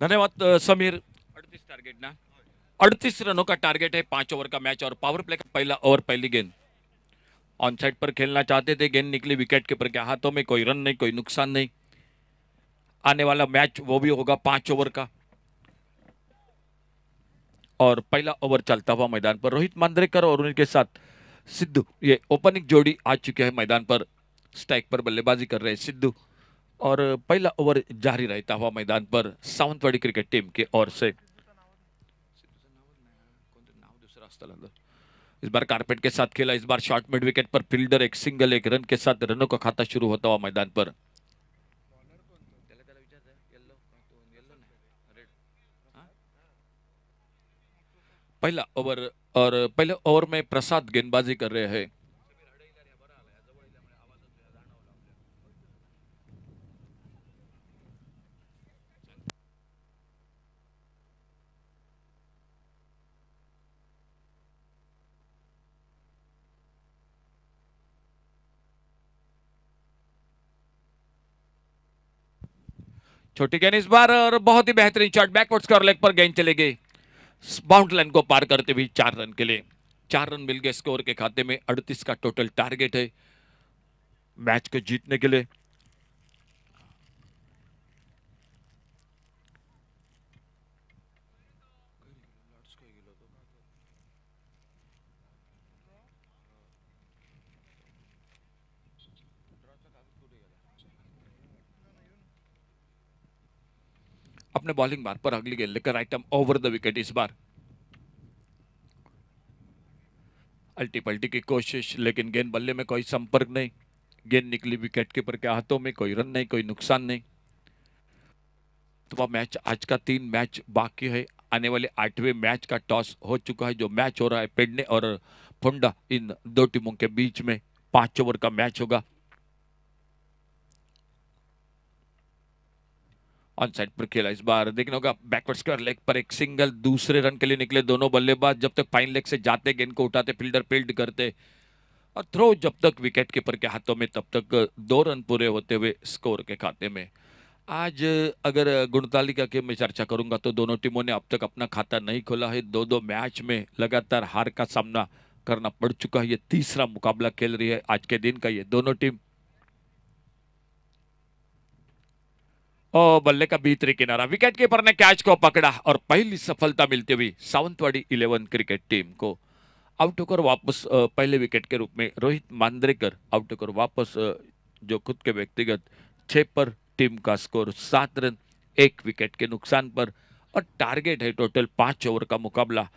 धन्यवाद समीर अड़तीस टारगेट ना अड़तीस रनों का टारगेट है पांच ओवर का मैच और पावर प्ले का पहला ओवर पहली गेंद ऑन साइड पर खेलना चाहते थे गेंद निकली विकेट कीपर के हाथों में कोई रन नहीं कोई नुकसान नहीं आने वाला मैच वो भी होगा पांच ओवर का और पहला ओवर चलता हुआ मैदान पर रोहित मांद्रेकर और उनके साथ सिद्धू ये ओपनिंग जोड़ी आ चुके हैं मैदान पर स्ट्राइक पर बल्लेबाजी कर रहे हैं सिद्धू और पहला ओवर जारी रहता हुआ मैदान पर सावंतवाड़ी क्रिकेट टीम के ओर से इस बार कारपेट के साथ खेला इस बार शॉर्ट मिड विकेट पर फील्डर एक सिंगल एक रन के साथ रनों का खाता शुरू होता हुआ मैदान पर पहला ओवर और पहले ओवर में प्रसाद गेंदबाजी कर रहे हैं छोटी गेंद इस बार और बहुत ही बेहतरीन शॉट बैकवर्ड्स कर लेग पर गेंद चले गए बाउंड लाइन को पार करते हुए चार रन के लिए चार रन मिल गए स्कोर के खाते में अड़तीस का टोटल टारगेट है मैच को जीतने के लिए अपने बॉलिंग मार पर अगली गेंद लेकर राइट ओवर द विकेट इस बार अल्टी पल्टी की कोशिश लेकिन गेंद बल्ले में कोई संपर्क नहीं गेंद निकली विकेट कीपर के हाथों में कोई रन नहीं कोई नुकसान नहीं तो वह मैच आज का तीन मैच बाकी है आने वाले आठवें मैच का टॉस हो चुका है जो मैच हो रहा है पेडने और फुंडा इन दो टीमों के बीच में पांच ओवर का मैच होगा ऑन साइड पर खेला इस बार देखने होगा बैकवर्ड स्क्वायर लेग पर एक सिंगल दूसरे रन के लिए निकले दोनों बल्लेबाज जब तक फाइन लेग से जाते गेंद को उठाते फील्डर फील्ड करते और थ्रो जब तक विकेट कीपर के हाथों में तब तक दो रन पूरे होते हुए स्कोर के खाते में आज अगर गुणतालिका के मैं चर्चा करूंगा तो दोनों टीमों ने अब तक अपना खाता नहीं खोला है दो दो मैच में लगातार हार का सामना करना पड़ चुका है ये तीसरा मुकाबला खेल रही है आज के दिन का ये दोनों टीम और बल्ले का भीतरी किनारा विकेट कीपर ने कैच को पकड़ा और पहली सफलता मिलती हुई सावंतवाड़ी इलेवन क्रिकेट टीम को आउट होकर वापस पहले विकेट के रूप में रोहित मांद्रेकर आउट होकर वापस जो खुद के व्यक्तिगत छः पर टीम का स्कोर सात रन एक विकेट के नुकसान पर और टारगेट है टोटल पाँच ओवर का मुकाबला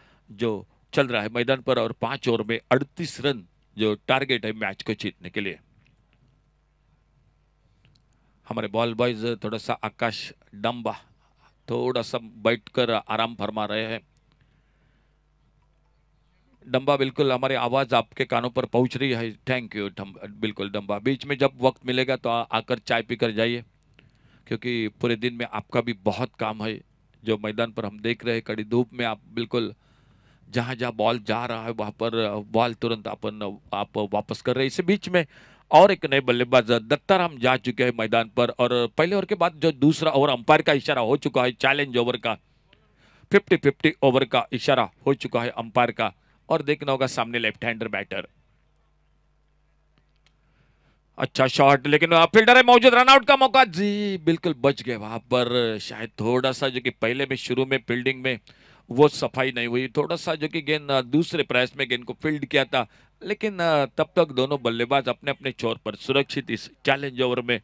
जो चल रहा है मैदान पर और पाँच ओवर में अड़तीस रन जो टारगेट है मैच को जीतने के लिए हमारे बॉल बॉयज़ थोड़ा सा आकाश डम्बा थोड़ा सा बैठकर आराम फरमा रहे हैं डम्बा बिल्कुल हमारी आवाज़ आपके कानों पर पहुंच रही है थैंक यू बिल्कुल डम्बा बीच में जब वक्त मिलेगा तो आ, आकर चाय पीकर जाइए क्योंकि पूरे दिन में आपका भी बहुत काम है जो मैदान पर हम देख रहे हैं कड़ी धूप में आप बिल्कुल जहाँ जहाँ बॉल जा रहा है वहाँ पर बॉल तुरंत अपन आप वापस कर रहे हैं इसी बीच में और एक नए बल्लेबाज दत्ताराम जा चुके हैं मैदान पर और पहले ओवर के बाद जो दूसरा ओवर अंपायर का इशारा हो चुका है चैलेंज ओवर का फिफ्टी फिफ्टी ओवर का इशारा हो चुका है अंपायर का और देखना होगा सामने लेफ्ट हैंडर बैटर अच्छा शॉट लेकिन फील्डर है मौजूद रनआउट का मौका जी बिल्कुल बच गए वहां पर शायद थोड़ा सा जो कि पहले में शुरू में फील्डिंग में वो सफाई नहीं हुई थोड़ा सा जो कि गेंद दूसरे प्रयास में गेंद को फील्ड किया था लेकिन तब तक दोनों बल्लेबाज अपने अपने चोर पर सुरक्षित इस चैलेंज ओवर में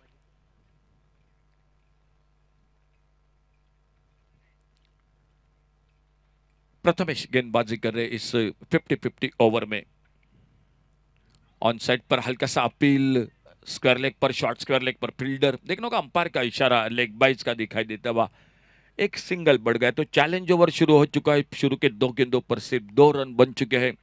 प्रथमेश गेंदबाजी कर रहे इस 50-50 ओवर में ऑन साइड पर हल्का सा अपील स्क्वायर लेग पर शॉर्ट स्क्वायर लेग पर फील्डर देखने का अंपायर का इशारा लेग बाइज का दिखाई देता हुआ एक सिंगल बढ़ गया तो चैलेंज ओवर शुरू हो चुका है शुरू के दो गेंदों पर सिर्फ दो रन बन चुके हैं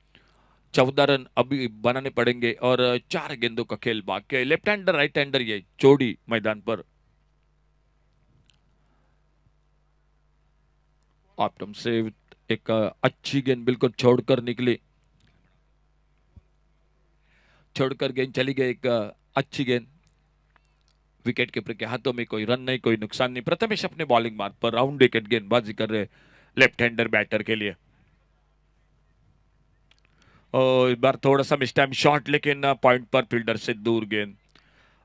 चौदह रन अभी बनाने पड़ेंगे और चार गेंदों का खेल बाकी है लेफ्ट हैंडर राइट हैंडर ये चोड़ी मैदान पर से एक अच्छी गेंद बिल्कुल छोड़कर निकली छोड़कर गेंद चली गई एक अच्छी गेंद विकेट कीपर के हाथों में कोई रन नहीं कोई नुकसान नहीं प्रथमेश अपने बॉलिंग मार्ग पर राउंड विकेट गेंदबाजी कर रहे लेफ्ट हैंडर बैटर के लिए और इस बार थोड़ा सा मिस टाइम शॉट लेकिन पॉइंट पर फील्डर से दूर गेंद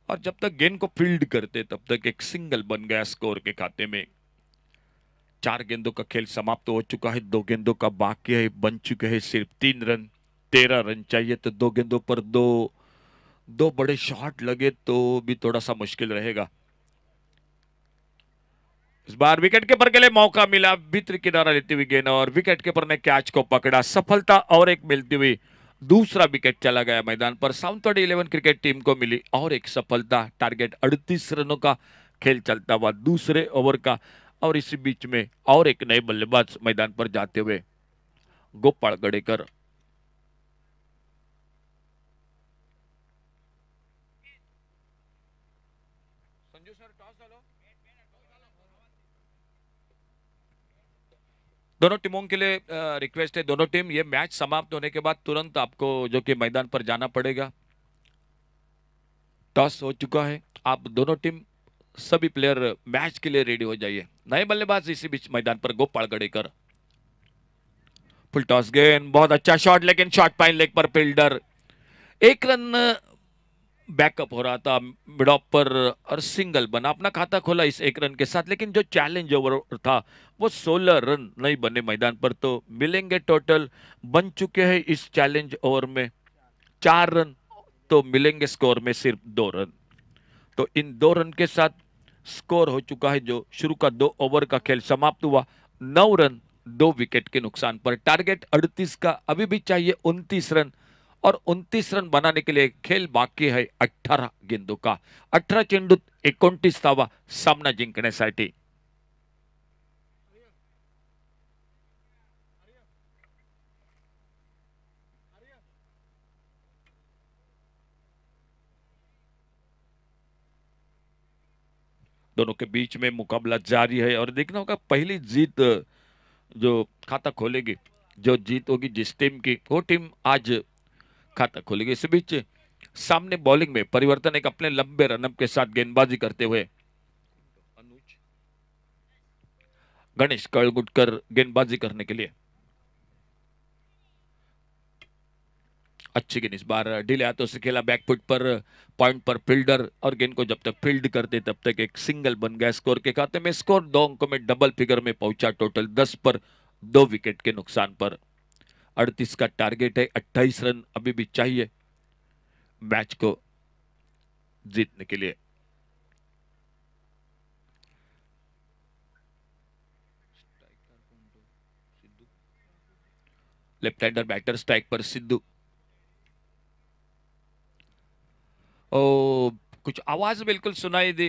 और जब तक गेंद को फील्ड करते तब तक एक सिंगल बन गया स्कोर के खाते में चार गेंदों का खेल समाप्त हो चुका है दो गेंदों का बाकी है बन चुके हैं सिर्फ तीन रन तेरह रन चाहिए तो दो गेंदों पर दो दो बड़े शॉट लगे तो भी थोड़ा सा मुश्किल रहेगा इस बार विकेट कीपर के लिए मौका मिला भित्र किनारा लेते हुए गेंद और विकेट कीपर ने कैच को पकड़ा सफलता और एक मिलती हुई दूसरा विकेट चला गया मैदान पर साउंथवर्ड इलेवन क्रिकेट टीम को मिली और एक सफलता टारगेट अड़तीस रनों का खेल चलता हुआ दूसरे ओवर का और इसी बीच में और एक नए बल्लेबाज मैदान पर जाते हुए गोपाल गडेकर दोनों टीमों के लिए रिक्वेस्ट है दोनों टीम ये मैच समाप्त होने के बाद तुरंत आपको जो कि मैदान पर जाना पड़ेगा टॉस हो चुका है आप दोनों टीम सभी प्लेयर मैच के लिए रेडी हो जाइए नए बल्लेबाज इसी बीच मैदान पर गोपाल गड़ेकर फुल टॉस गेंद बहुत अच्छा शॉट लेकिन short fine leg fielder fielder एक रन बैकअप हो रहा था मिड और सिंगल बना अपना खाता खोला इस एक रन के साथ लेकिन जो चैलेंज ओवर था वो 16 रन नहीं बने मैदान पर तो मिलेंगे टोटल बन चुके हैं इस चैलेंज ओवर में चार रन तो मिलेंगे स्कोर में सिर्फ दो रन तो इन दो रन के साथ स्कोर हो चुका है जो शुरू का दो ओवर का खेल समाप्त हुआ नौ रन दो विकेट के नुकसान पर टारगेट अड़तीस का अभी भी चाहिए उनतीस रन और 29 रन बनाने के लिए खेल बाकी है अठरा गेंदों का अठारह चेंडू एक सामना जिंकने सा दोनों के बीच में मुकाबला जारी है और देखना होगा पहली जीत जो खाता खोलेगी जो जीत होगी जिस टीम की वो टीम आज खाता खोलेगी इस बीच सामने बॉलिंग में परिवर्तन एक अपने लंबे रनअप के साथ गेंदबाजी करते हुए गणेश कड़गुटकर गेंदबाजी करने के लिए अच्छी गेंद इस बार ढीले हाथों से खेला बैकफुट पर पॉइंट पर फील्डर और गेंद को जब तक फील्ड करते तब तक एक सिंगल बन गया स्कोर के खाते में स्कोर दो अंकों में डबल फिगर में पहुंचा टोटल दस पर दो विकेट के नुकसान पर अड़तीस का टारगेट है अट्ठाईस रन अभी भी चाहिए मैच को जीतने के लिए लेफ्ट हैंडर बैटर स्ट्राइक पर सिद्धू ओ कुछ आवाज बिल्कुल सुनाई दी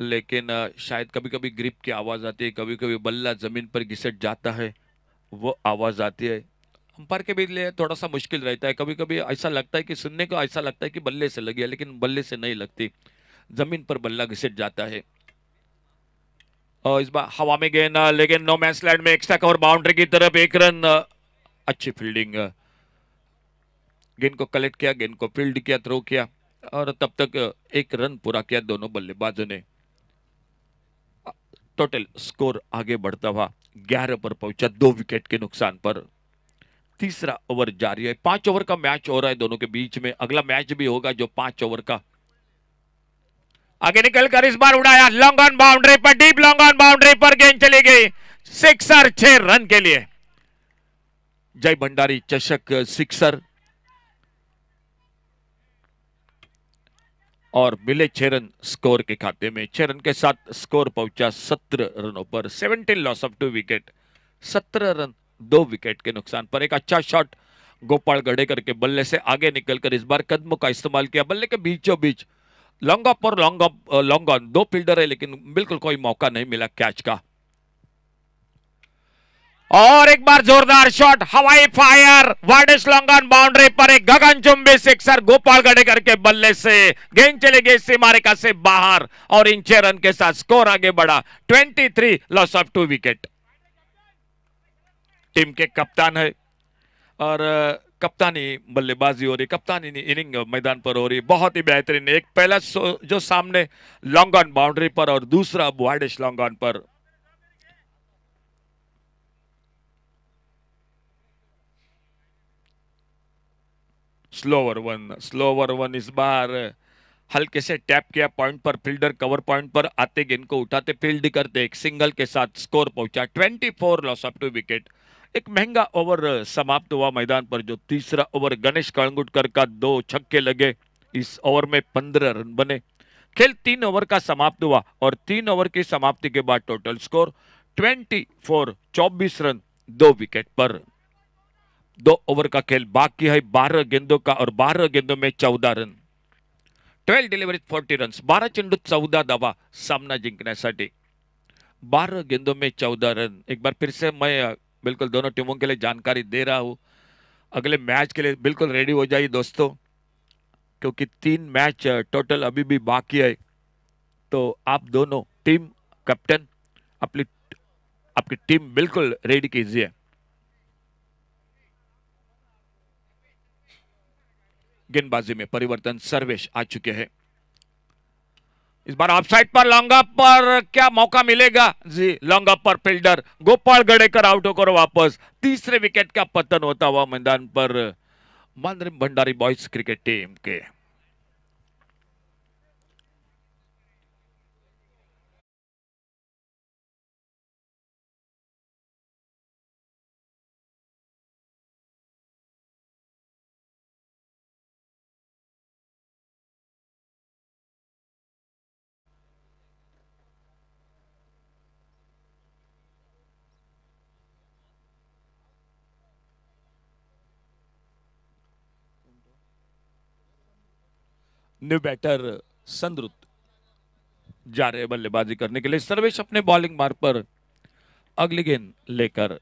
लेकिन शायद कभी कभी ग्रिप की आवाज आती है कभी कभी बल्ला जमीन पर घिसट जाता है वो आवाज़ आती है अंपायर के भी लिए थोड़ा सा मुश्किल रहता है कभी कभी ऐसा लगता है कि सुनने को ऐसा लगता है कि बल्ले से लगी है लेकिन बल्ले से नहीं लगती ज़मीन पर बल्ला घिसट जाता है और इस बार हवा में गेंद लेकिन नो मैच लैंड में एक्स्ट्रा कवर बाउंड्री की तरफ एक रन अच्छी फील्डिंग गेंद को कलेक्ट किया गेंद को फील्ड किया थ्रो किया और तब तक एक रन पूरा किया दोनों बल्लेबाजों ने टोटल स्कोर आगे बढ़ता हुआ ग्यारह पर पहुंचा दो विकेट के नुकसान पर तीसरा ओवर जारी है पांच ओवर का मैच हो रहा है दोनों के बीच में अगला मैच भी होगा जो पांच ओवर का आगे निकलकर इस बार उड़ाया लॉन्ग ऑन बाउंड्री पर डीप लॉन्ग ऑन बाउंड्री पर गेंद चली गई सिक्सर छह रन के लिए जय भंडारी चषक सिक्सर और मिले छह रन स्कोर के खाते में छह रन के साथ स्कोर पहुंचा सत्रह रनों पर seventeen loss of two wicket सत्रह रन दो विकेट के नुकसान पर एक अच्छा शॉट गोपाल गढ़े करके बल्ले से आगे निकलकर इस बार कदमों का इस्तेमाल किया बल्ले के बीचों बीच लॉन्ग ऑफ और लॉन्ग ऑफ लॉन्ग ऑन दो फील्डर है लेकिन बिल्कुल कोई मौका नहीं मिला कैच का और एक बार जोरदार शॉट हवाई फायर वार्डेस लॉन्गन बाउंड्री पर एक गगनचुंबी सिक्सर गोपाल गडेकर के बल्ले से गेंद चले गई सीमारेखा से बाहर और इन छह रन के साथ स्कोर आगे बढ़ा 23 loss of two wicket team के कप्तान है और कप्तानी बल्लेबाजी हो रही कप्तानी इनिंग मैदान पर हो रही बहुत ही बेहतरीन एक पहला जो सामने लॉन्गन बाउंड्री पर और दूसरा वार्डिश लॉन्गन पर स्लोवर वन स्लोवर वन इस बार हल्के से टैप किया पॉइंट पर फील्डर कवर पॉइंट पर आते गेंद को उठाते फील्ड करते एक सिंगल के साथ स्कोर पहुंचा 24 लॉस ऑफ टू विकेट एक महंगा ओवर uh, समाप्त हुआ मैदान पर जो तीसरा ओवर गणेश कलंगुटकर का दो छक्के लगे इस ओवर में पंद्रह रन बने खेल तीन ओवर का समाप्त हुआ और तीन ओवर की समाप्ति के बाद टोटल स्कोर 24 24 रन दो विकेट पर दो ओवर का खेल बाकी है बारह गेंदों का और बारह गेंदों में चौदह run twelve delivery forty run बारह चेंडू चौदह दवा सामना जिंकण्यासाठी बारह गेंदों में चौदह रन एक बार फिर से मैं बिल्कुल दोनों टीमों के लिए जानकारी दे रहा हूँ अगले मैच के लिए बिल्कुल रेडी हो जाइए दोस्तों क्योंकि तीन मैच टोटल अभी भी बाकी है तो आप दोनों टीम कैप्टन अपनी आपकी टीम बिल्कुल रेडी कीजिए गेंदबाजी में परिवर्तन सर्वेश आ चुके हैं इस बार ऑफ साइड पर लॉन्ग अप पर क्या मौका मिलेगा जी लॉन्ग अप पर फील्डर गोपाल गड़ेकर आउट होकर वापस तीसरे विकेट का पतन होता हुआ मैदान पर मानरे भंडारी बॉयज क्रिकेट टीम के न्यू बैटर संद्रुत जा रहे बल्लेबाजी करने के लिए सर्वेश अपने बॉलिंग मार्ग पर अगली गेंद लेकर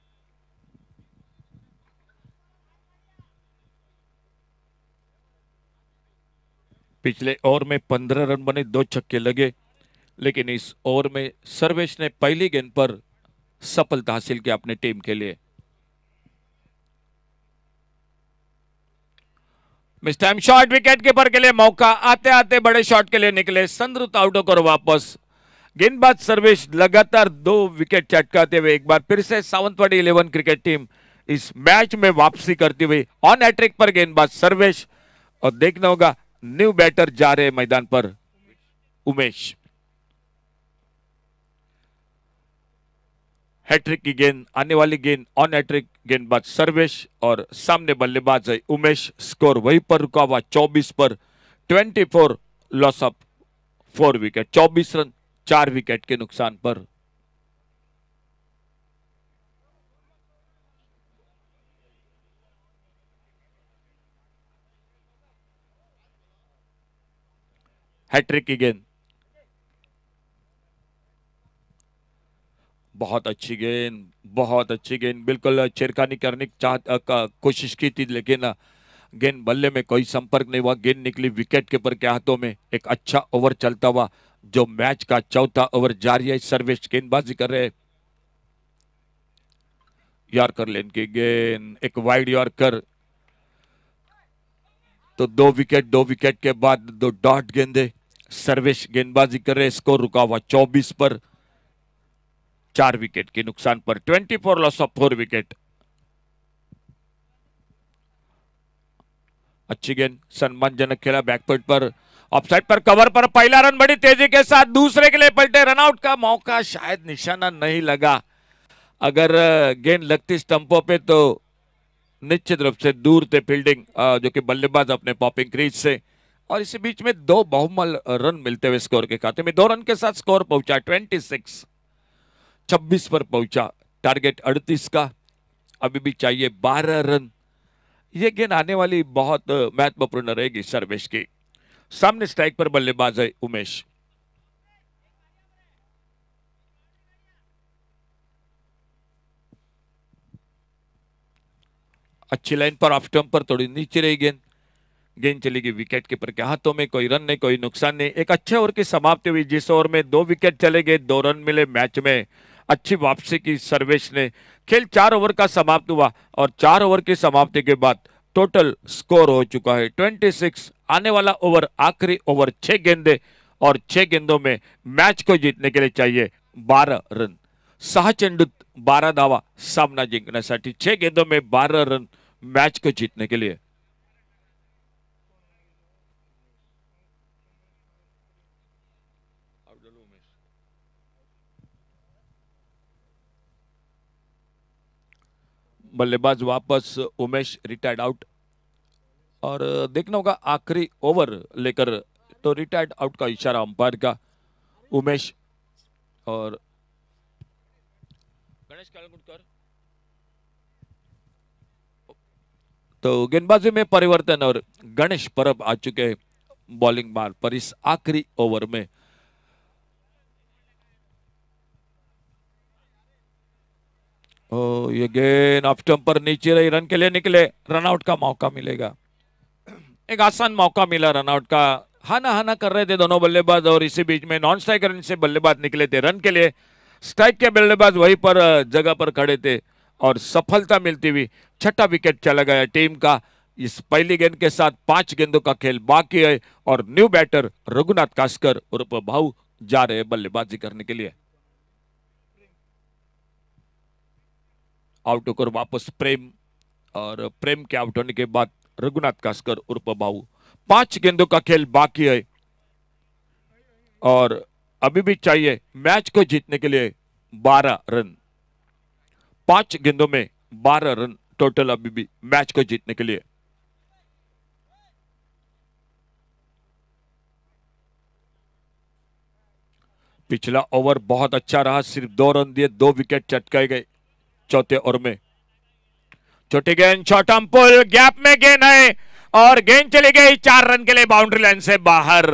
पिछले ओवर में पंद्रह रन बने दो छक्के लगे लेकिन इस ओवर में सर्वेश ने पहली गेंद पर सफलता हासिल की अपने टीम के लिए इस टाइम शॉर्ट विकेट कीपर के लिए मौका आते आते बड़े शॉट के लिए निकले संद्रुत आउट होकर वापस गेंदबाज सर्विस लगातार दो विकेट चटकाते हुए एक बार फिर से सावंतवाड़ी इलेवन क्रिकेट टीम इस मैच में वापसी करती हुई ऑन एट्रिक पर गेंदबाज सर्वेश और देखना होगा न्यू बैटर जा रहे मैदान पर उमेश हैट्रिक की गेंद आने वाली गेंद ऑन हैट्रिक गेंदबाज सर्वेश और सामने बल्लेबाज है उमेश स्कोर वहीं पर रुका हुआ 24 पर 24 loss of four wicket 24 run चार विकेट के नुकसान पर हैट्रिक की गेंद बहुत अच्छी गेंद बहुत अच्छी गेंद बिल्कुल छेड़खानी करने की चाह कोशिश की थी लेकिन गेंद बल्ले में कोई संपर्क नहीं हुआ गेंद निकली विकेट कीपर के हाथों में एक अच्छा ओवर चलता हुआ जो मैच का चौथा ओवर जारी है सर्वेश गेंदबाजी कर रहे यार कर लेन की गेंद एक वाइड यार कर तो दो विकेट दो विकेट के बाद दो डॉट गेंदे सर्वेश गेंदबाजी कर रहे स्कोर रुका हुआ चौबीस पर चार विकेट के नुकसान पर 24 लॉस ऑफ फोर विकेट अच्छी गेंद सम्मानजनक खेला बैकपॉइंट पर ऑफ साइड पर कवर पर पहला रन बड़ी तेजी के साथ दूसरे के लिए पलटे रनआउट का मौका शायद निशाना नहीं लगा अगर गेंद लगती स्टंपों पे तो निश्चित रूप से दूर थे फील्डिंग जो कि बल्लेबाज अपने पॉपिंग क्रीज से और इसी बीच में दो बहुमल रन मिलते हुए स्कोर के खाते में दो रन के साथ स्कोर पहुंचा ट्वेंटी सिक्स 26 पर पहुंचा टारगेट 38 का अभी भी चाहिए 12 रन ये गेंद आने वाली बहुत महत्वपूर्ण रहेगी सर्वेश की सामने स्ट्राइक पर बल्लेबाज है उमेश अच्छी लाइन पर ऑफ स्टम्प पर थोड़ी नीचे रही गेंद गेंद चली गई विकेट कीपर के हाथों में कोई रन नहीं कोई नुकसान नहीं एक अच्छे ओवर की समाप्ति हुई जिस ओवर में दो विकेट चले गए दो रन मिले मैच में अच्छी वापसी की सर्वेश ने खेल चार ओवर का समाप्त हुआ और चार ओवर की समाप्ति के बाद टोटल स्कोर हो चुका है ट्वेंटी सिक्स आने वाला ओवर आखिरी ओवर छह गेंदे और छह गेंदों में मैच को जीतने के लिए चाहिए बारह रन सहा चेंडूत बारा धावा सामना जिंकण्यासाठी छह गेंदों में बारह रन मैच को जीतने के लिए बल्लेबाज वापस उमेश रिटायर्ड आउट और देखना होगा आखिरी ओवर लेकर तो रिटायर्ड आउट का इशारा अंपायर का उमेश और गणेश कालगुटकर तो गेंदबाजी में परिवर्तन और गणेश परब आ चुके हैं बॉलिंग बार पर इस आखिरी ओवर में ये गेंद ऑफ पर नीचे रही रन के लिए निकले रनआउट का मौका मिलेगा एक आसान मौका मिला रनआउट का हाना हाना कर रहे थे दोनों बल्लेबाज और इसी बीच में नॉन स्ट्राइक रन से बल्लेबाज निकले थे रन के लिए स्ट्राइक के बल्लेबाज वहीं पर जगह पर खड़े थे और सफलता मिलती हुई छठा विकेट चला गया टीम का इस पहली गेंद के साथ पांच गेंदों का खेल बाकी है और न्यू बैटर रघुनाथ कास्कर उर्फ भाऊ जा रहे बल्लेबाजी करने के लिए आउट होकर वापस प्रेम और प्रेम के आउट होने के बाद रघुनाथ कास्कर उर्फ बाबू पांच गेंदों का खेल बाकी है और अभी भी चाहिए मैच को जीतने के लिए बारह रन पांच गेंदों में बारह रन टोटल अभी भी मैच को जीतने के लिए पिछला ओवर बहुत अच्छा रहा सिर्फ दो रन दिए दो विकेट चटकाए गए चौथे ओवर में छोटी गेंद छोटम पुल गैप में गेंद है और गेंद चली गई चार रन के लिए बाउंड्री लाइन से बाहर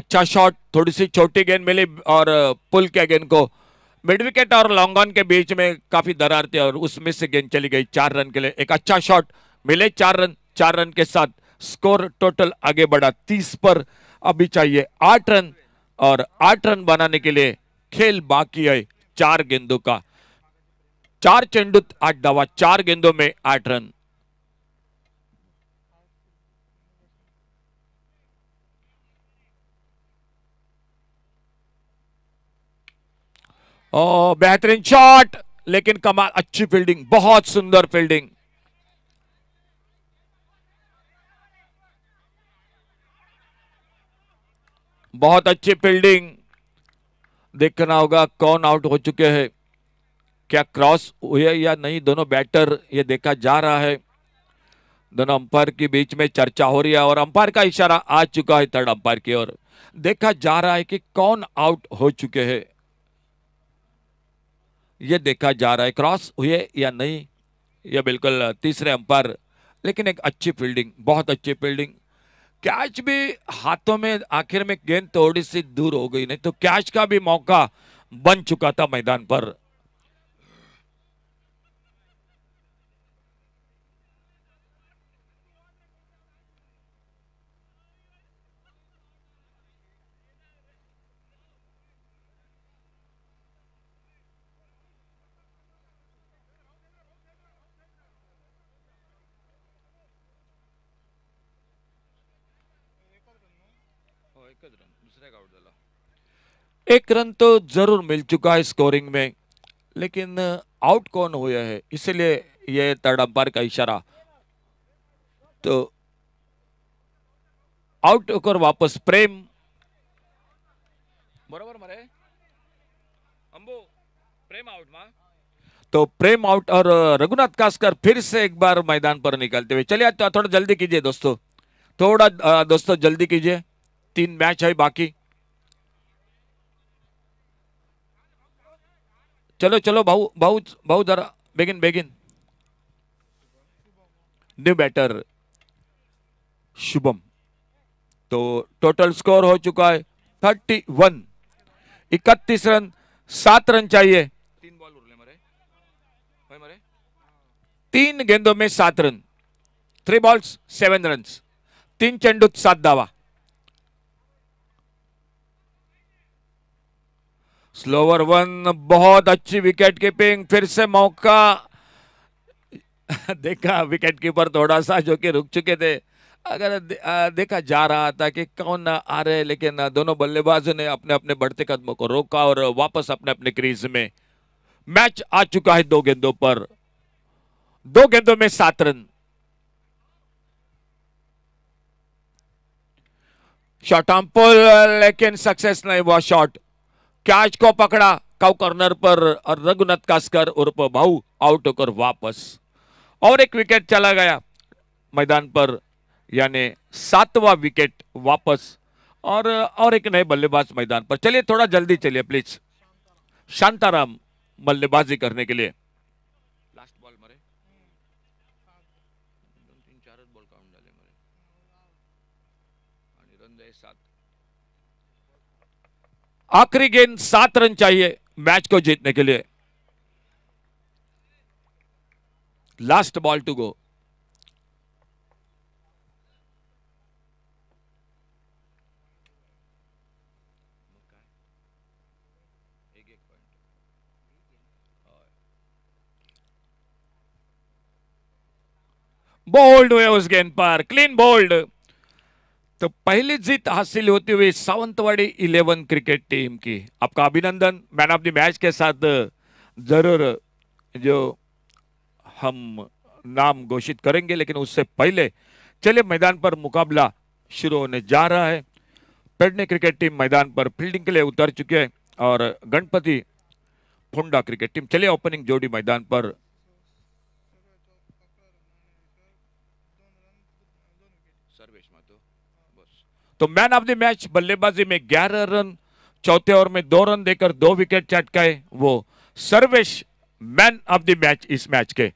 अच्छा शॉट थोड़ी सी छोटी गेंद मिली और पुल के गेंद को मिड विकेट और लॉन्ग ऑन के बीच में काफी दरार थी और उसमें से गेंद चली गई चार रन के लिए एक अच्छा शॉट मिले चार रन चार रन के साथ स्कोर टोटल आगे बढ़ा तीस पर अभी चाहिए आठ रन और आठ रन बनाने के लिए खेल बाकी है चार गेंदों का चार चेंडू आठ दावा चार गेंदों में आठ रन बेहतरीन शॉट लेकिन कमाल अच्छी फील्डिंग बहुत सुंदर फील्डिंग बहुत अच्छी फील्डिंग देखना होगा कौन आउट हो चुके हैं क्या क्रॉस हुए या नहीं दोनों बैटर ये देखा जा रहा है दोनों अंपायर के बीच में चर्चा हो रही है और अंपायर का इशारा आ चुका है थर्ड अंपायर की ओर देखा जा रहा है कि कौन आउट हो चुके हैं ये देखा जा रहा है क्रॉस हुए या नहीं ये बिल्कुल तीसरे अंपायर लेकिन एक अच्छी फील्डिंग बहुत अच्छी फील्डिंग कैच भी हाथों में आखिर में गेंद तो थोड़ी सी दूर हो गई नहीं तो कैच का भी मौका बन चुका था मैदान पर एक रन तो जरूर मिल चुका है स्कोरिंग में लेकिन आउट कौन हुए है इसलिए यह थर्ड अंपायर का इशारा तो आउट होकर वापस प्रेम बराबर मरे अंबो प्रेम आउट मां तो प्रेम आउट और रघुनाथ कास्कर फिर से एक बार मैदान पर निकलते हुए चलिए तो थोड़ा जल्दी कीजिए दोस्तों थोड़ा दोस्तों जल्दी कीजिए तीन मैच है बाकी चलो चलो भाऊ भाऊ भाऊ जरा बेगिन बेगिन न्यू बैटर शुभम तो टोटल स्कोर हो चुका है थर्टी वन इकतीस रन सात रन चाहिए तीन बॉल उड़ने मरे मरे तीन गेंदों में सात run three balls seven run तीन चेंडूत सात दावा स्लोवर वन बहुत अच्छी विकेट कीपिंग फिर से मौका (laughs) देखा विकेट कीपर थोड़ा सा जो कि रुक चुके थे अगर देखा जा रहा था कि कौन आ रहे लेकिन दोनों बल्लेबाजों ने अपने अपने बढ़ते कदमों को रोका और वापस अपने अपने क्रीज में मैच आ चुका है दो गेंदों पर दो गेंदों में सात रन शॉर्ट पुल लेकिन सक्सेस नहीं हुआ शॉर्ट कैच को पकड़ा काउ कॉर्नर पर और रघुनाथ कास्कर उर्फ भाऊ आउट होकर वापस और एक विकेट चला गया मैदान पर यानी सातवां विकेट वापस और और एक नए बल्लेबाज मैदान पर चलिए थोड़ा जल्दी चलिए प्लीज शांताराम बल्लेबाजी करने के लिए आखिरी गेंद सात रन चाहिए मैच को जीतने के लिए last ball to go bowled हुए उस गेंद पर क्लीन बोल्ड तो पहली जीत हासिल होती हुई सावंतवाड़ी इलेवन क्रिकेट टीम की आपका अभिनंदन मैन ऑफ द मैच के साथ जरूर जो हम नाम घोषित करेंगे लेकिन उससे पहले चलिए मैदान पर मुकाबला शुरू होने जा रहा है पेडने क्रिकेट टीम मैदान पर फील्डिंग के लिए उतर चुके हैं और गणपति फोंडा क्रिकेट टीम चलिए ओपनिंग जोड़ी मैदान पर तो मैन ऑफ द मैच बल्लेबाजी में ग्यारह रन चौथे ओवर में दो रन देकर दो विकेट चटकाए वो Sarvesh man of the match इस मैच के